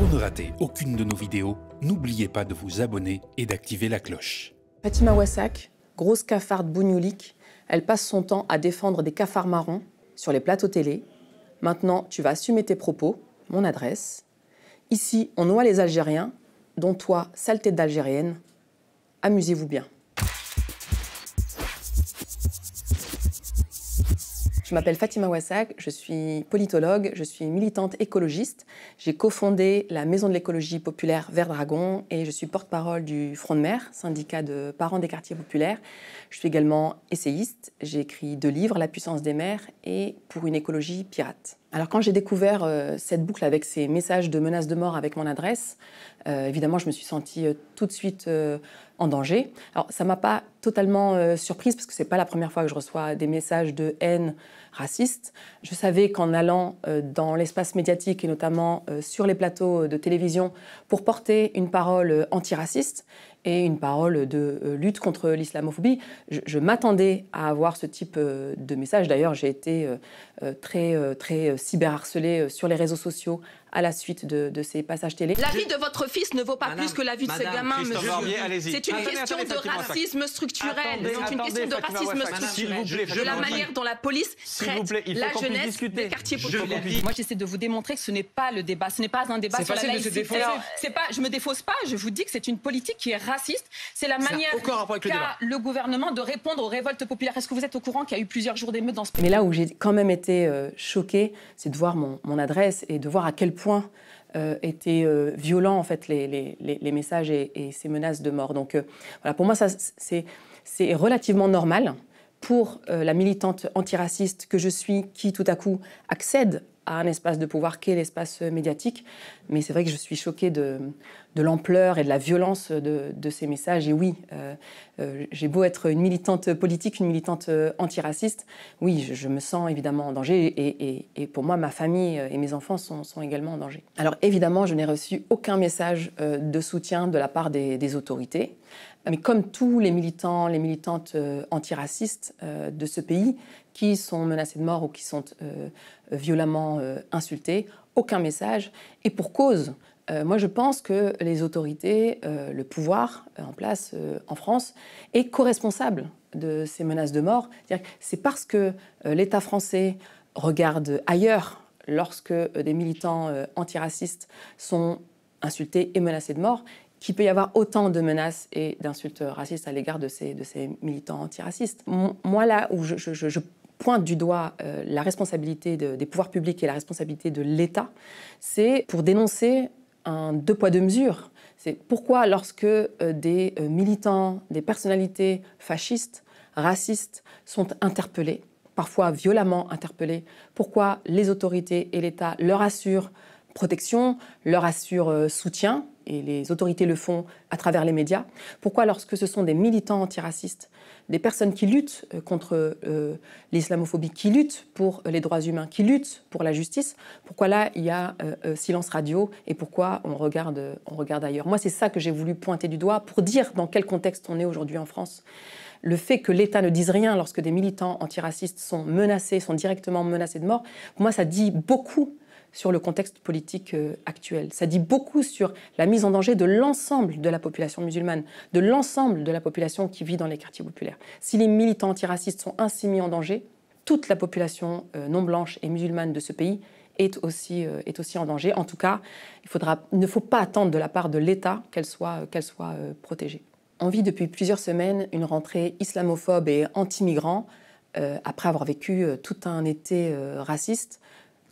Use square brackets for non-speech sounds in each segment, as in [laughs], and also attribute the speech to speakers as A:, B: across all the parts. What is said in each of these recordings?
A: Pour ne rater aucune de nos vidéos, n'oubliez pas de vous abonner et d'activer la cloche. Fatima Wassak, grosse cafarde bougnoulique, elle passe son temps à défendre des cafards marrons sur les plateaux télé. Maintenant, tu vas assumer tes propos, mon adresse. Ici, on noie les Algériens, dont toi, saleté d'Algérienne. Amusez-vous bien. Je m'appelle Fatima Wassak, je suis politologue, je suis militante écologiste. J'ai cofondé la Maison de l'écologie populaire Vert Dragon et je suis porte-parole du Front de mer, syndicat de parents des quartiers populaires. Je suis également essayiste. J'ai écrit deux livres, La puissance des mers et Pour une écologie pirate. Alors quand j'ai découvert euh, cette boucle avec ces messages de menaces de mort avec mon adresse, euh, évidemment je me suis sentie euh, tout de suite en danger. Alors ça m'a pas totalement euh, surprise parce que c'est pas la première fois que je reçois des messages de haine raciste. Je savais qu'en allant euh, dans l'espace médiatique et notamment euh, sur les plateaux de télévision pour porter une parole antiraciste et une parole de lutte contre l'islamophobie, je, m'attendais à avoir ce type de message. D'ailleurs, j'ai été très très cyberharcelée sur les réseaux sociaux à la suite de, ces passages télé. La vie de votre fils ne vaut pas plus que la vie de ce gamin, monsieur. C'est une question de racisme structurel. C'est une question de racisme structurel, de la manière dont la police traite la jeunesse des quartiers populaires. Moi, j'essaie de vous démontrer que ce n'est pas le débat, ce n'est pas un débat sur la laïcité. C'est pas, je me défausse pas, je vous dis que c'est une politique qui est raciste. C'est la manière qu'a le, gouvernement de répondre aux révoltes populaires. Est-ce que vous êtes au courant qu'il y a eu plusieurs jours d'émeutes dans ce pays Mais là où j'ai quand même été euh, choquée, c'est de voir mon, mon adresse et de voir à quel point euh, étaient euh, violents, en fait, les, messages et, et, ces menaces de mort. Donc, euh, voilà, pour moi, ça, c'est, c'est relativement normal pour la militante antiraciste que je suis, qui tout à coup accède à un espace de pouvoir qu'est l'espace médiatique. Mais c'est vrai que je suis choquée de, de l'ampleur et de la violence de, ces messages. Et oui, euh, euh, j'ai beau être une militante politique, une militante antiraciste, oui, je, me sens évidemment en danger et, pour moi, ma famille et mes enfants sont, également en danger. Alors évidemment, je n'ai reçu aucun message euh, de soutien de la part des, des autorités. Mais comme tous les militants, les militantes antiracistes de ce pays qui sont menacés de mort ou qui sont violemment insultés, aucun message. Et pour cause, euh, moi, je pense que les autorités, euh, le pouvoir euh, en place en France, est co-responsable de ces menaces de mort. C'est parce que l'État français regarde ailleurs lorsque des militants antiracistes sont insultés et menacés de mort qu'il peut y avoir autant de menaces et d'insultes racistes à l'égard de ces, de ces militants antiracistes. Moi, là où je, pointe du doigt la responsabilité des pouvoirs publics et la responsabilité de l'État, c'est pour dénoncer un deux poids deux mesures. C'est pourquoi lorsque euh, des euh, militants, des personnalités fascistes, racistes sont interpellés, parfois violemment interpellés, pourquoi les autorités et l'État leur assurent protection, leur assurent euh, soutien, et les autorités le font à travers les médias. Pourquoi lorsque ce sont des militants antiracistes, des personnes qui luttent euh, contre euh, l'islamophobie, qui luttent pour les droits humains, qui luttent pour la justice, pourquoi là il y a euh, silence radio et pourquoi on regarde, on regarde ailleurs Moi c'est ça que j'ai voulu pointer du doigt pour dire dans quel contexte on est aujourd'hui en France le fait que l'État ne dise rien lorsque des militants antiracistes sont menacés, sont directement menacés de mort, moi, ça dit beaucoup sur le contexte politique euh, actuel. Ça dit beaucoup sur la mise en danger de l'ensemble de la population musulmane, de l'ensemble de la population qui vit dans les quartiers populaires. Si les militants antiracistes sont ainsi mis en danger, toute la population euh, non blanche et musulmane de ce pays est aussi, euh, en danger. En tout cas, il ne faut pas attendre de la part de l'État qu'elle soit, protégée. On vit depuis plusieurs semaines une rentrée islamophobe et anti-migrant, après avoir vécu tout un été raciste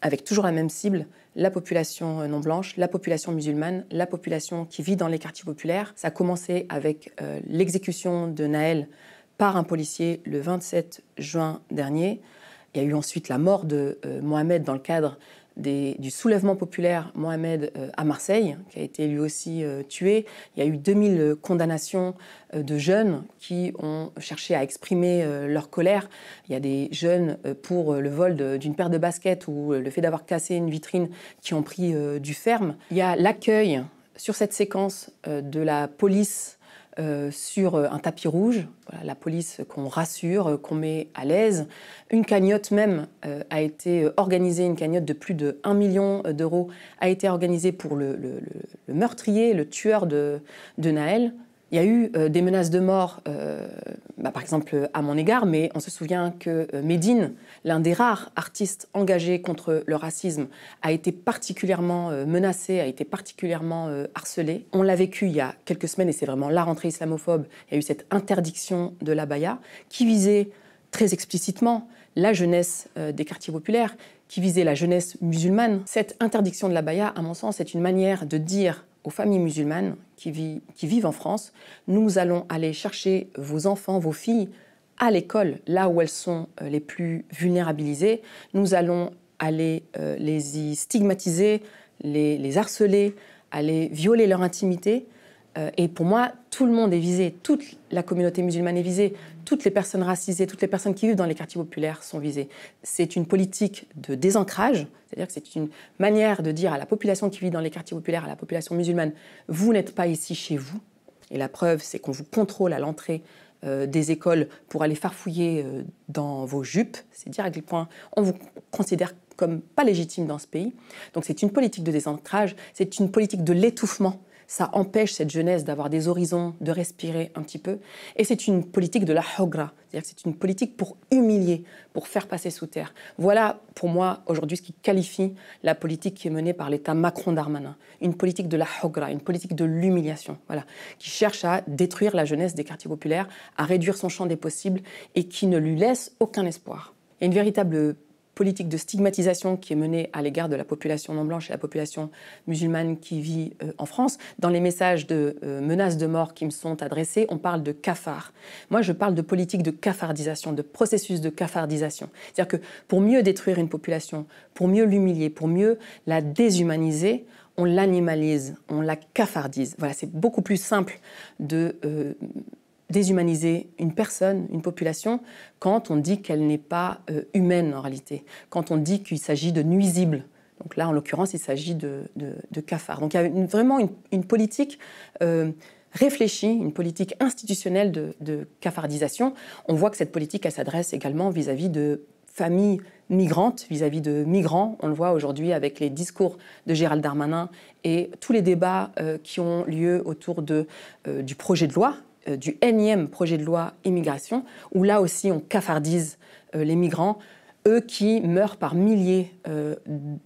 A: avec toujours la même cible, la population euh, non blanche, la population musulmane, la population qui vit dans les quartiers populaires. Ça a commencé avec euh, l'exécution de Naël par un policier le 27 juin dernier. Il y a eu ensuite la mort de euh, Mohamed dans le cadre du soulèvement populaire Mohamed euh, à Marseille, qui a été lui aussi euh, tué. Il y a eu 2000 euh, condamnations de jeunes qui ont cherché à exprimer leur colère. Il y a des jeunes pour le vol d'une paire de baskets ou le fait d'avoir cassé une vitrine qui ont pris du ferme. Il y a l'accueil sur cette séquence de la police euh, sur euh, un tapis rouge, la police qu'on rassure, euh, qu'on met à l'aise. Une cagnotte même a été organisée, une cagnotte de plus de 1 million d'euros a été organisée pour le, meurtrier, le tueur de Naël, il y a eu euh, des menaces de mort, euh, bah, par exemple à mon égard, mais on se souvient que Medine, euh, Médine, l'un des rares artistes engagés contre le racisme, a été particulièrement menacé, a été particulièrement harcelé. On l'a vécu il y a quelques semaines, et c'est vraiment la rentrée islamophobe. Il y a eu cette interdiction de la qui visait très explicitement la jeunesse des quartiers populaires, qui visait la jeunesse musulmane. Cette interdiction de la baya, à mon sens, est une manière de dire aux familles musulmanes qui, vivent en France. Nous allons aller chercher vos enfants, vos filles à l'école, là où elles sont euh, les plus vulnérabilisées. Nous allons aller euh, les y stigmatiser, les, les, harceler, aller violer leur intimité euh, et pour moi, tout le monde est visé, toute la communauté musulmane est visée, toutes les personnes racisées, toutes les personnes qui vivent dans les quartiers populaires sont visées. C'est une politique de désancrage, c'est-à-dire que c'est une manière de dire à la population qui vit dans les quartiers populaires, à la population musulmane, vous n'êtes pas ici chez vous. Et la preuve, c'est qu'on vous contrôle à l'entrée euh, des écoles pour aller farfouiller euh, dans vos jupes. C'est dire à quel point on vous considère comme pas légitime dans ce pays. Donc c'est une politique de désancrage, c'est une politique de l'étouffement ça empêche cette jeunesse d'avoir des horizons, de respirer un petit peu. Et c'est une politique de la hogra, c'est-à-dire que c'est une politique pour humilier, pour faire passer sous terre. Voilà pour moi aujourd'hui ce qui qualifie la politique qui est menée par l'État Macron-Darmanin. Une politique de la hogra, une politique de l'humiliation, voilà, qui cherche à détruire la jeunesse des quartiers populaires, à réduire son champ des possibles et qui ne lui laisse aucun espoir. Et une véritable politique de stigmatisation qui est menée à l'égard de la population non blanche et la population musulmane qui vit euh, en France. Dans les messages de euh, menaces de mort qui me sont adressés, on parle de cafard. Moi, je parle de politique de cafardisation, de processus de cafardisation. C'est-à-dire que pour mieux détruire une population, pour mieux l'humilier, pour mieux la déshumaniser, on l'animalise, on la cafardise. Voilà, c'est beaucoup plus simple de euh, déshumaniser une personne, une population, quand on dit qu'elle n'est pas euh, humaine en réalité, quand on dit qu'il s'agit de nuisibles. Donc là, en l'occurrence, il s'agit de, cafards. Donc il y a vraiment une, politique euh, réfléchie, une politique institutionnelle de, cafardisation. On voit que cette politique, elle s'adresse également vis-à-vis de familles migrantes, vis-à-vis de migrants. On le voit aujourd'hui avec les discours de Gérald Darmanin et tous les débats euh, qui ont lieu autour du projet de loi euh, du énième projet de loi immigration, où là aussi on cafardise euh, les migrants. Eux qui meurent par milliers euh,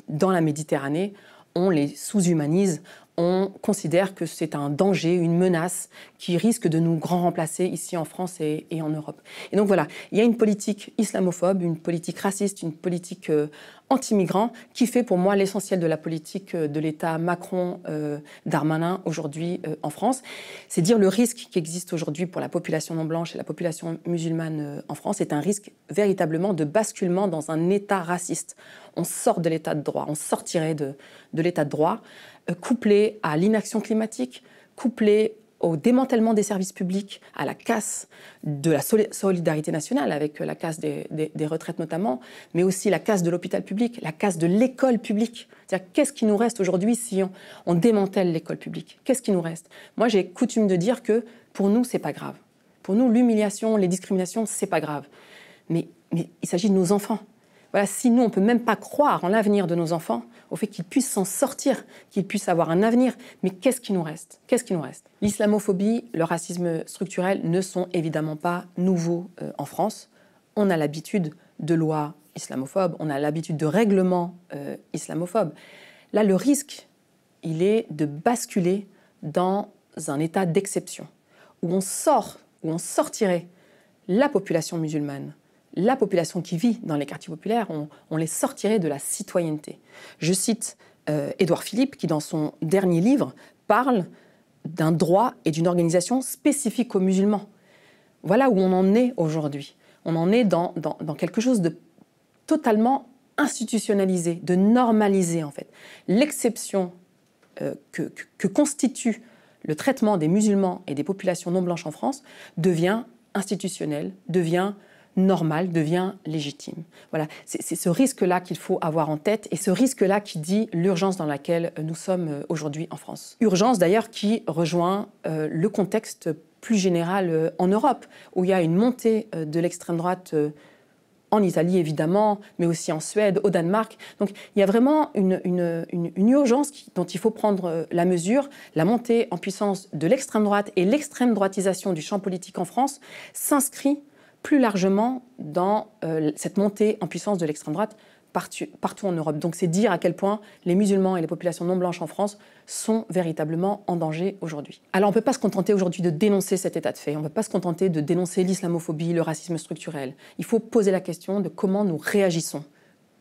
A: dans la Méditerranée, on les sous-humanise, on considère que c'est un danger, une menace qui risque de nous grand remplacer ici en France et, en Europe. Et donc voilà, il y a une politique islamophobe, une politique raciste, une politique anti-migrants, qui fait pour moi l'essentiel de la politique euh, de l'État Macron-Darmanin euh, aujourd'hui euh, en France. C'est dire le risque qui existe aujourd'hui pour la population non blanche et la population musulmane en France est un risque véritablement de basculement dans un État raciste. On sort de l'État de droit, on sortirait de, de l'État de droit, couplé à l'inaction climatique, couplé au démantèlement des services publics, à la casse de la solidarité nationale, avec euh, la casse des, retraites notamment, mais aussi la casse de l'hôpital public, la casse de l'école publique. qu'est-ce qui nous reste aujourd'hui si on, démantèle l'école publique Qu'est-ce qui nous reste Moi, j'ai coutume de dire que pour nous, c'est pas grave. Pour nous, l'humiliation, les discriminations, c'est pas grave. mais il s'agit de nos enfants. Voilà, nous, on ne peut même pas croire en l'avenir de nos enfants, au fait qu'ils puissent s'en sortir, qu'ils puissent avoir un avenir. Mais qu'est-ce qui nous reste Qu'est-ce qui nous reste L'islamophobie, le racisme structurel ne sont évidemment pas nouveaux euh, en France. On a l'habitude de lois islamophobes, on a l'habitude de règlements euh, islamophobes. Là, le risque, il est de basculer dans un état d'exception, où on sort, où on sortirait la population musulmane la population qui vit dans les quartiers populaires, on, les sortirait de la citoyenneté. Je cite euh, Édouard Philippe qui, dans son dernier livre, parle d'un droit et d'une organisation spécifique aux musulmans. Voilà où on en est aujourd'hui. On en est dans, quelque chose de totalement institutionnalisé, de normalisé en fait. L'exception euh, que, constitue le traitement des musulmans et des populations non blanches en France devient institutionnelle, devient normal devient légitime. Voilà, c'est ce risque-là qu'il faut avoir en tête et ce risque-là qui dit l'urgence dans laquelle nous sommes euh, aujourd'hui en France. Urgence d'ailleurs qui rejoint euh, le contexte plus général euh, en Europe, où il y a une montée de l'extrême droite en Italie évidemment, mais aussi en Suède, au Danemark. Donc il y a vraiment une, urgence dont il faut prendre la mesure. La montée en puissance de l'extrême droite et l'extrême droitisation du champ politique en France s'inscrit plus largement dans euh, cette montée en puissance de l'extrême droite partout, partout, en Europe. Donc c'est dire à quel point les musulmans et les populations non blanches en France sont véritablement en danger aujourd'hui. Alors on ne peut pas se contenter aujourd'hui de dénoncer cet état de fait, on ne peut pas se contenter de dénoncer l'islamophobie, le racisme structurel. Il faut poser la question de comment nous réagissons.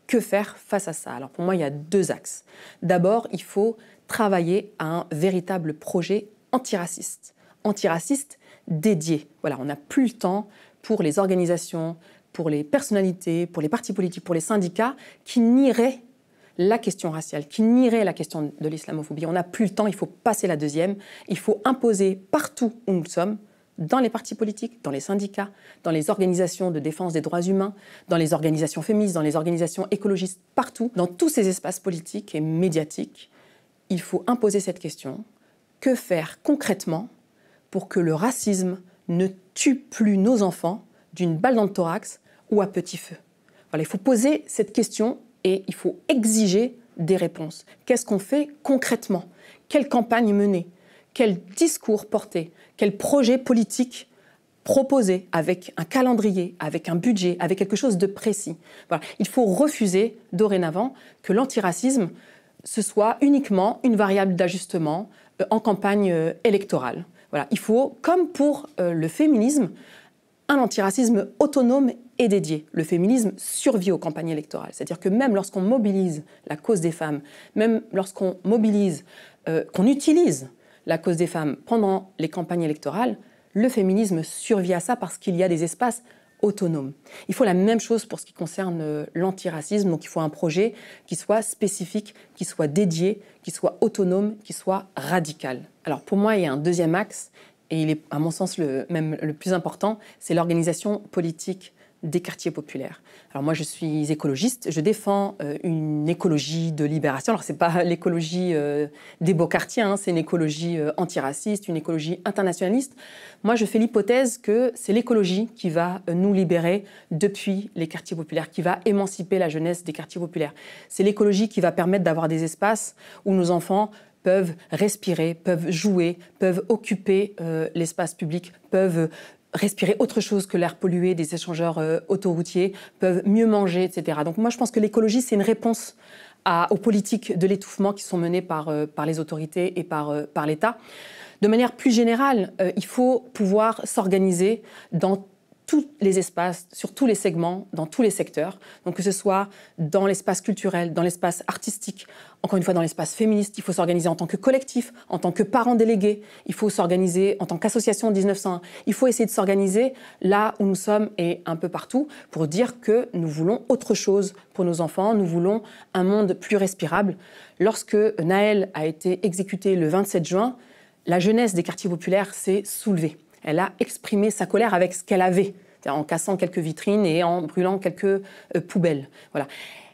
A: Que faire face à ça Alors pour moi, il y a deux axes. D'abord, il faut travailler à un véritable projet antiraciste. Antiraciste dédié. Voilà, on n'a plus le temps pour les organisations, pour les personnalités, pour les partis politiques, pour les syndicats, qui nieraient la question raciale, qui nieraient la question de l'islamophobie. On n'a plus le temps, il faut passer la deuxième. Il faut imposer partout où nous sommes, dans les partis politiques, dans les syndicats, dans les organisations de défense des droits humains, dans les organisations féministes, dans les organisations écologistes, partout, dans tous ces espaces politiques et médiatiques, il faut imposer cette question. Que faire concrètement pour que le racisme ne tue-plus nos enfants d'une balle dans le thorax ou à petit feu Il faut poser cette question et il faut exiger des réponses. Qu'est-ce qu'on fait concrètement Quelle campagne mener Quel discours porter Quel projet politique proposer avec un calendrier, avec un budget, avec quelque chose de précis Il faut refuser dorénavant que l'antiracisme ce soit uniquement une variable d'ajustement euh, en campagne euh, électorale. Voilà, il faut, comme pour euh, le féminisme, un antiracisme autonome et dédié. Le féminisme survit aux campagnes électorales. C'est-à-dire que même lorsqu'on mobilise la cause des femmes, même lorsqu'on mobilise, euh, qu'on utilise la cause des femmes pendant les campagnes électorales, le féminisme survit à ça parce qu'il y a des espaces autonome. Il faut la même chose pour ce qui concerne euh, l'antiracisme, donc il faut un projet qui soit spécifique, qui soit dédié, qui soit autonome, qui soit radical. Alors pour moi, il y a un deuxième axe, et il est à mon sens le, même le plus important, c'est l'organisation politique des quartiers populaires. Alors moi, je suis écologiste, je défends euh, une écologie de libération. Alors n'est pas [laughs] l'écologie euh, des beaux quartiers, hein. c'est une écologie euh, antiraciste, une écologie internationaliste. Moi, je fais l'hypothèse que c'est l'écologie qui va nous libérer depuis les quartiers populaires, qui va émanciper la jeunesse des quartiers populaires. C'est l'écologie qui va permettre d'avoir des espaces où nos enfants peuvent respirer, peuvent jouer, peuvent occuper l'espace public, peuvent respirer autre chose que l'air pollué des échangeurs euh, autoroutiers, peuvent mieux manger, etc. Donc moi, je pense que l'écologie, c'est une réponse aux politiques de l'étouffement qui sont menées par, euh, par les autorités et par, euh, par l'État. De manière plus générale, il faut pouvoir s'organiser dans tous les espaces, sur tous les segments, dans tous les secteurs. Donc que ce soit dans l'espace culturel, dans l'espace artistique, encore une fois, dans l'espace féministe, il faut s'organiser en tant que collectif, en tant que parents délégués, il faut s'organiser en tant qu'association 1901. Il faut essayer de s'organiser là où nous sommes et un peu partout pour dire que nous voulons autre chose pour nos enfants, nous voulons un monde plus respirable. Lorsque Naël a été exécuté le 27 juin, la jeunesse des quartiers populaires s'est soulevée. Elle a exprimé sa colère avec ce qu'elle avait en cassant quelques vitrines et en brûlant quelques euh, poubelles. Voilà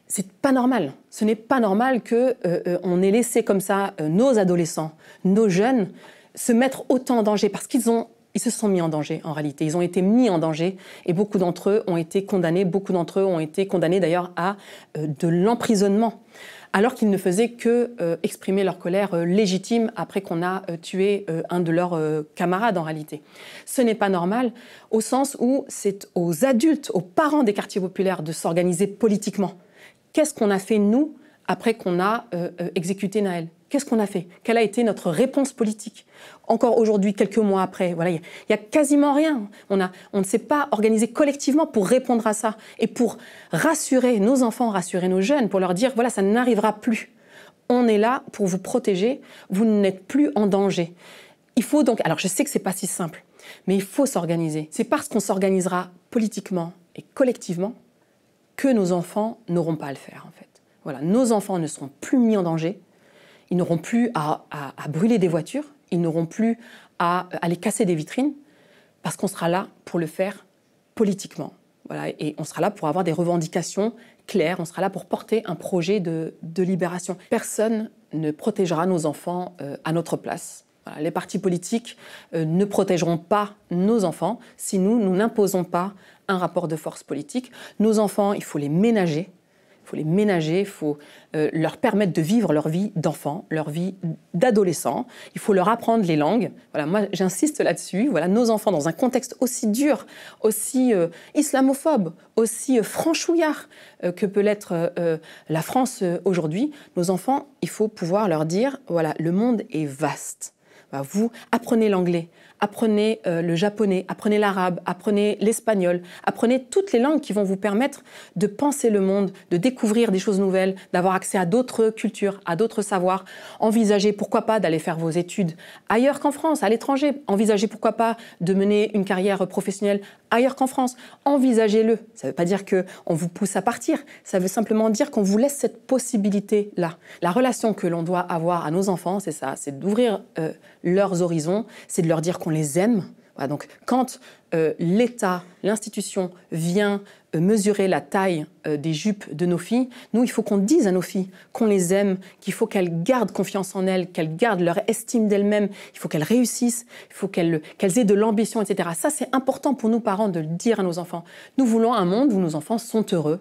A: c'est pas normal. Ce n'est pas normal que euh, euh, on ait laissé comme ça euh, nos adolescents, nos jeunes se mettre autant en danger parce qu'ils se sont mis en danger en réalité. Ils ont été mis en danger et beaucoup d'entre eux ont été condamnés. Beaucoup d'entre eux ont été condamnés d'ailleurs à de l'emprisonnement alors qu'ils ne faisaient que exprimer leur colère légitime après qu'on a tué un de leurs camarades en réalité. Ce n'est pas normal au sens où c'est aux adultes, aux parents des quartiers populaires de s'organiser politiquement qu'est-ce qu'on a fait, nous, après qu'on a euh, euh, exécuté Naël Qu'est-ce qu'on a fait Quelle a été notre réponse politique Encore aujourd'hui, quelques mois après, il n'y a, quasiment rien. On, on ne s'est pas organisé collectivement pour répondre à ça et pour rassurer nos enfants, rassurer nos jeunes, pour leur dire voilà, ça n'arrivera plus. On est là pour vous protéger. Vous n'êtes plus en danger. Il faut donc, alors je sais que ce n'est pas si simple, mais il faut s'organiser. C'est parce qu'on s'organisera politiquement et collectivement que nos enfants n'auront pas à le faire, en fait. Voilà, nos enfants ne seront plus mis en danger, ils n'auront plus à, brûler des voitures, ils n'auront plus à aller casser des vitrines, parce qu'on sera là pour le faire politiquement. Voilà, et on sera là pour avoir des revendications claires, on sera là pour porter un projet de, libération. Personne ne protégera nos enfants euh, à notre place. les partis politiques euh, ne protégeront pas nos enfants si nous, nous n'imposons pas un rapport de force politique. Nos enfants, il faut les ménager. Il faut les ménager, il faut euh, leur permettre de vivre leur vie d'enfant, leur vie d'adolescent. Il faut leur apprendre les langues. Voilà, moi j'insiste là-dessus. Voilà, nos enfants dans un contexte aussi dur, aussi euh, islamophobe, aussi euh, franchouillard que peut l'être la France aujourd'hui, nos enfants, il faut pouvoir leur dire voilà, le monde est vaste. vous apprenez l'anglais, apprenez euh, le japonais, apprenez l'arabe, apprenez l'espagnol, apprenez toutes les langues qui vont vous permettre de penser le monde, de découvrir des choses nouvelles, d'avoir accès à d'autres cultures, à d'autres savoirs. Envisagez pourquoi pas d'aller faire vos études ailleurs qu'en France, à l'étranger. Envisagez pourquoi pas de mener une carrière professionnelle ailleurs qu'en France. Envisagez-le. Ça ne veut pas dire qu'on vous pousse à partir, ça veut simplement dire qu'on vous laisse cette possibilité-là. La relation que l'on doit avoir à nos enfants, c'est ça, c'est d'ouvrir euh, leurs horizons, c'est de leur dire qu'on les aime. donc quand euh, l'État, l'institution vient euh, mesurer la taille euh, des jupes de nos filles, nous, il faut qu'on dise à nos filles qu'on les aime, qu'il faut qu'elles gardent confiance en elles, qu'elles gardent leur estime d'elles-mêmes, il faut qu'elles réussissent, il faut qu'elles aient de l'ambition, etc. Ça, c'est important pour nous, parents, de le dire à nos enfants. Nous voulons un monde où nos enfants sont heureux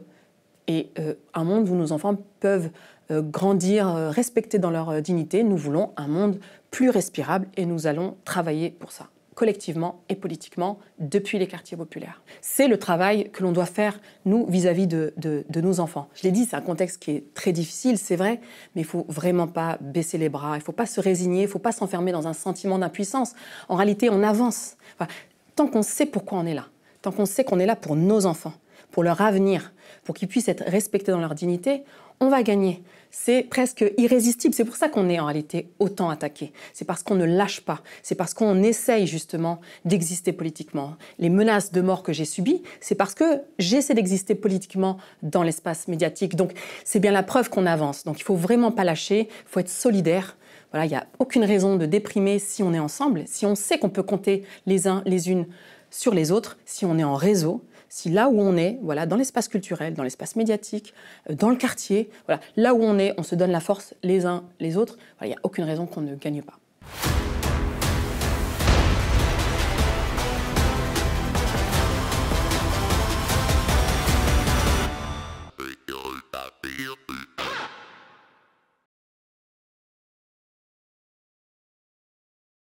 A: et euh, un monde où nos enfants peuvent grandir, respecter respectés dans leur dignité. Nous voulons un monde plus respirable et nous allons travailler pour ça collectivement et politiquement depuis les quartiers populaires. C'est le travail que l'on doit faire, nous, vis-à-vis de, nos enfants. Je l'ai dit, c'est un contexte qui est très difficile, c'est vrai, mais il ne faut vraiment pas baisser les bras, il ne faut pas se résigner, il ne faut pas s'enfermer dans un sentiment d'impuissance. En réalité, on avance. tant qu'on sait pourquoi on est là, tant qu'on sait qu'on est là pour nos enfants, pour leur avenir, pour qu'ils puissent être respectés dans leur dignité, on va gagner c'est presque irrésistible. C'est pour ça qu'on est en réalité autant attaqué. C'est parce qu'on ne lâche pas. C'est parce qu'on essaye justement d'exister politiquement. Les menaces de mort que j'ai subies, c'est parce que j'essaie d'exister politiquement dans l'espace médiatique. Donc c'est bien la preuve qu'on avance. Donc il faut vraiment pas lâcher. Il faut être solidaire. il n'y a aucune raison de déprimer si on est ensemble, si on sait qu'on peut compter les uns les unes sur les autres, si on est en réseau si là où on est, voilà, dans l'espace culturel, dans l'espace médiatique, euh, dans le quartier, là où on est, on se donne la force les uns les autres, il n'y a aucune raison qu'on ne gagne pas.